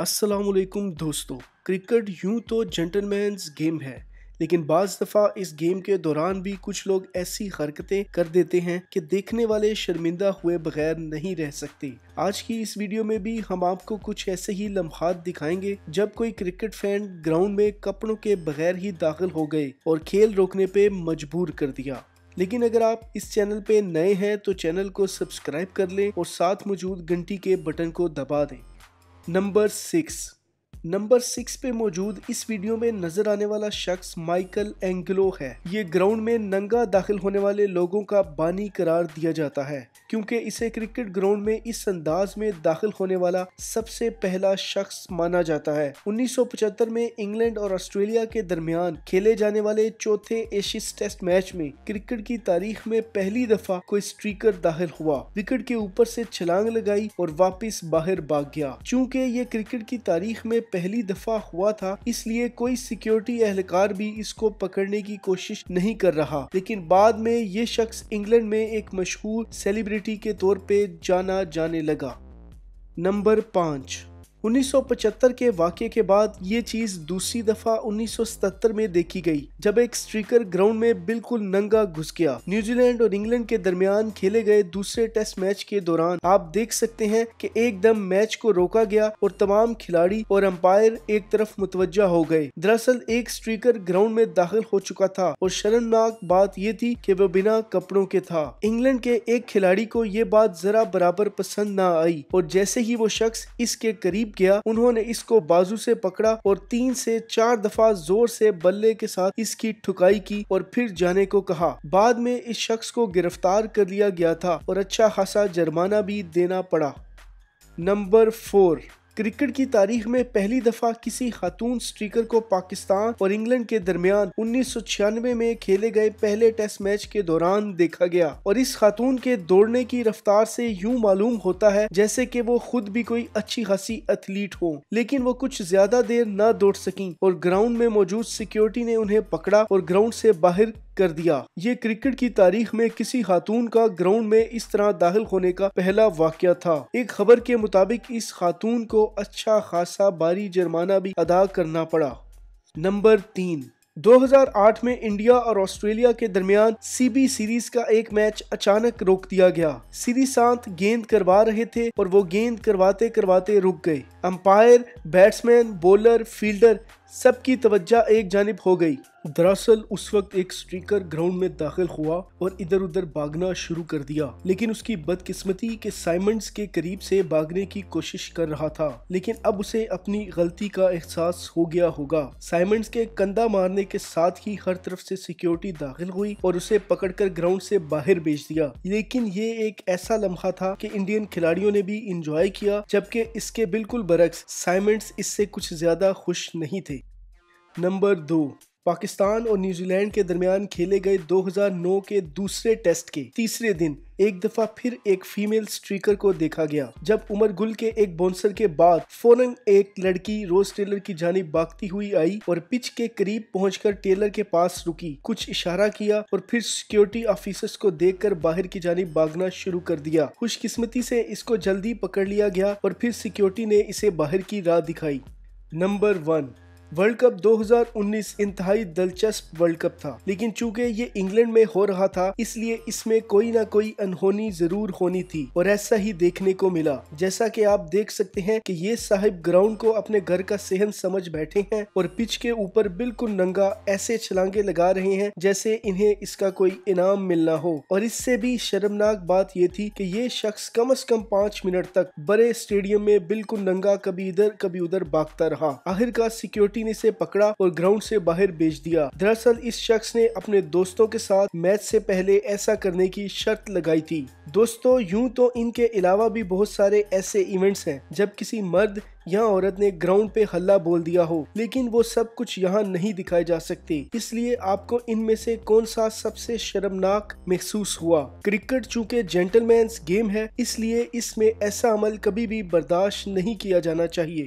असलकुम दोस्तों क्रिकेट यूं तो जेंटलमैन गेम है लेकिन बज़ दफ़ा इस गेम के दौरान भी कुछ लोग ऐसी हरकतें कर देते हैं कि देखने वाले शर्मिंदा हुए बगैर नहीं रह सकते आज की इस वीडियो में भी हम आपको कुछ ऐसे ही लम्हात दिखाएंगे जब कोई क्रिकेट फैन ग्राउंड में कपड़ों के बगैर ही दाखिल हो गए और खेल रोकने पे मजबूर कर दिया लेकिन अगर आप इस चैनल पे नए हैं तो चैनल को सब्सक्राइब कर लें और साथ मौजूद घंटी के बटन को दबा दें नंबर सिक्स नंबर सिक्स पे मौजूद इस वीडियो में नजर आने वाला शख्स माइकल एंग्लो है ये ग्राउंड में नंगा दाखिल होने वाले लोगों का बानी करार दिया जाता है क्योंकि इसे क्रिकेट ग्राउंड में इस अंदाज में दाखिल होने वाला सबसे पहला शख्स माना जाता है 1975 में इंग्लैंड और ऑस्ट्रेलिया के दरमियान खेले जाने वाले चौथे एशिस टेस्ट मैच में क्रिकेट की तारीख में पहली दफा कोई स्ट्रीकर दाखिल हुआ विकेट के ऊपर से छलांग लगाई और वापस बाहर भाग गया चूंकि ये क्रिकेट की तारीख में पहली दफा हुआ था इसलिए कोई सिक्योरिटी एहलकार भी इसको पकड़ने की कोशिश नहीं कर रहा लेकिन बाद में ये शख्स इंग्लैंड में एक मशहूर सेलिब्रिटी सेलिब्रिटी के तौर पे जाना जाने लगा नंबर पाँच 1975 के वाक्य के बाद ये चीज दूसरी दफा 1977 में देखी गई जब एक स्ट्रीकर ग्राउंड में बिल्कुल नंगा घुस गया न्यूजीलैंड और इंग्लैंड के दरमियान खेले गए दूसरे टेस्ट मैच के दौरान आप देख सकते हैं कि एकदम मैच को रोका गया और तमाम खिलाड़ी और अंपायर एक तरफ मुतवजा हो गए दरअसल एक स्ट्रीकर ग्राउंड में दाखिल हो चुका था और शर्मनाक बात ये थी की वो बिना कपड़ों के था इंग्लैंड के एक खिलाड़ी को ये बात जरा बराबर पसंद न आई और जैसे ही वो शख्स इसके करीब करीब गया उन्होंने इसको बाजू से पकड़ा और तीन से चार दफा जोर से बल्ले के साथ इसकी ठुकाई की और फिर जाने को कहा बाद में इस शख्स को गिरफ्तार कर लिया गया था और अच्छा खासा जुर्माना भी देना पड़ा नंबर फोर क्रिकेट की तारीख में पहली दफा किसी खातून स्ट्रीकर को पाकिस्तान और इंग्लैंड के दरमियान उन्नीस में खेले गए पहले टेस्ट मैच के दौरान देखा गया और इस खातून के दौड़ने की रफ्तार से यूं मालूम होता है जैसे कि वो खुद भी कोई अच्छी खासी एथलीट हो लेकिन वो कुछ ज्यादा देर न दौड़ सकी और ग्राउंड में मौजूद सिक्योरिटी ने उन्हें पकड़ा और ग्राउंड से बाहर कर दिया ये क्रिकेट की तारीख में किसी खातून का ग्राउंड में इस तरह दाखिल होने का पहला वाक्य था एक खबर के मुताबिक इस खातून को अच्छा खासा भारी जुर्माना भी अदा करना पड़ा नंबर तीन 2008 में इंडिया और ऑस्ट्रेलिया के दरमियान सीबी सीरीज का एक मैच अचानक रोक दिया गया सीरीज साथ गेंद करवा रहे थे और वो गेंद करवाते करवाते रुक गए अंपायर बैट्समैन बॉलर फील्डर सबकी तवज्जा एक जानब हो गई दरअसल उस वक्त एक स्ट्रीकर ग्राउंड में दाखिल हुआ और इधर उधर भागना शुरू कर दिया लेकिन उसकी बदकिस्मती के साइमंड्स के करीब से भागने की कोशिश कर रहा था लेकिन अब उसे अपनी गलती का एहसास हो गया होगा साइमंड्स के कंधा मारने के साथ ही हर तरफ से सिक्योरिटी दाखिल हुई और उसे पकड़कर ग्राउंड से बाहर भेज दिया लेकिन ये एक ऐसा लम्हा था कि इंडियन खिलाड़ियों ने भी इंजॉय किया जबकि इसके बिल्कुल बरक्स साइमंड्स इससे कुछ ज्यादा खुश नहीं थे नंबर दो पाकिस्तान और न्यूजीलैंड के दरमियान खेले गए 2009 के दूसरे टेस्ट के तीसरे दिन एक दफा फिर एक फीमेल स्ट्रीकर को देखा गया जब उमर गुल के एक बॉन्सर के बाद फौरन एक लड़की रोज टेलर की जानी भागती हुई आई और पिच के करीब पहुंचकर टेलर के पास रुकी कुछ इशारा किया और फिर सिक्योरिटी ऑफिसर्स को देखकर बाहर की जानी भागना शुरू कर दिया खुशकिस्मती से इसको जल्दी पकड़ लिया गया और फिर सिक्योरिटी ने इसे बाहर की राह दिखाई नंबर वन वर्ल्ड कप 2019 इंतहाई दिलचस्प वर्ल्ड कप था लेकिन चूंकि ये इंग्लैंड में हो रहा था इसलिए इसमें कोई ना कोई अनहोनी जरूर होनी थी और ऐसा ही देखने को मिला जैसा कि आप देख सकते हैं कि ये साहिब ग्राउंड को अपने घर का सेहन समझ बैठे हैं और पिच के ऊपर बिल्कुल नंगा ऐसे छलांगे लगा रहे हैं जैसे इन्हें इसका कोई इनाम मिलना हो और इससे भी शर्मनाक बात ये थी की ये शख्स कम अज कम पांच मिनट तक बड़े स्टेडियम में बिल्कुल नंगा कभी इधर कभी उधर भागता रहा आखिरकार सिक्योरिटी व्यक्ति ने इसे पकड़ा और ग्राउंड से बाहर बेच दिया दरअसल इस शख्स ने अपने दोस्तों के साथ मैच से पहले ऐसा करने की शर्त लगाई थी दोस्तों यूं तो इनके अलावा भी बहुत सारे ऐसे इवेंट्स हैं जब किसी मर्द या औरत ने ग्राउंड पे हल्ला बोल दिया हो लेकिन वो सब कुछ यहाँ नहीं दिखाए जा सकते इसलिए आपको इनमें से कौन सा सबसे शर्मनाक महसूस हुआ क्रिकेट चूंकि जेंटलमैन गेम है इसलिए इसमें ऐसा अमल कभी भी बर्दाश्त नहीं किया जाना चाहिए